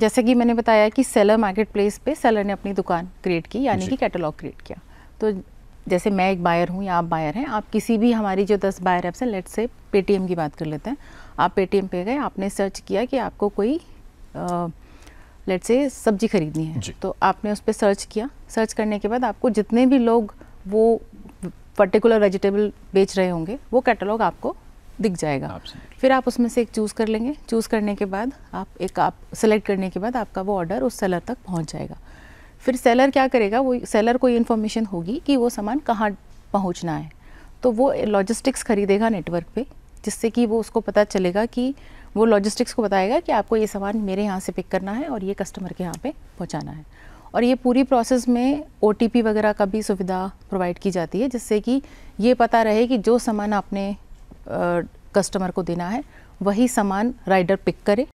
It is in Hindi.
जैसे कि मैंने बताया कि सेलर मार्केट प्लेस पर सेलर ने अपनी दुकान क्रिएट की यानी कि कैटलॉग क्रिएट किया तो जैसे मैं एक बायर हूँ या आप बायर हैं आप किसी भी हमारी जो दस बायर ऐप्स हैं लेट से पेटीएम की बात कर लेते हैं आप पेटीएम पे गए आपने सर्च किया कि आपको कोई लेट से सब्जी खरीदनी है तो आपने उस पर सर्च किया सर्च करने के बाद आपको जितने भी लोग वो पर्टिकुलर वेजिटेबल बेच रहे होंगे वो कैटलॉग आपको दिख जाएगा Absolutely. फिर आप उसमें से एक चूज़ कर लेंगे चूज़ करने के बाद आप एक आप सेलेक्ट करने के बाद आपका वो ऑर्डर उस सेलर तक पहुंच जाएगा फिर सेलर क्या करेगा वो सेलर को ये इन्फॉर्मेशन होगी कि वो सामान कहाँ पहुँचना है तो वो लॉजिस्टिक्स खरीदेगा नेटवर्क पे जिससे कि वो उसको पता चलेगा कि वो लॉजिस्टिक्स को बताएगा कि आपको ये सामान मेरे यहाँ से पिक करना है और ये कस्टमर के यहाँ पर पहुँचाना है और ये पूरी प्रोसेस में ओ वगैरह का भी सुविधा प्रोवाइड की जाती है जिससे कि ये पता रहे कि जो सामान आपने कस्टमर को देना है वही सामान राइडर पिक करे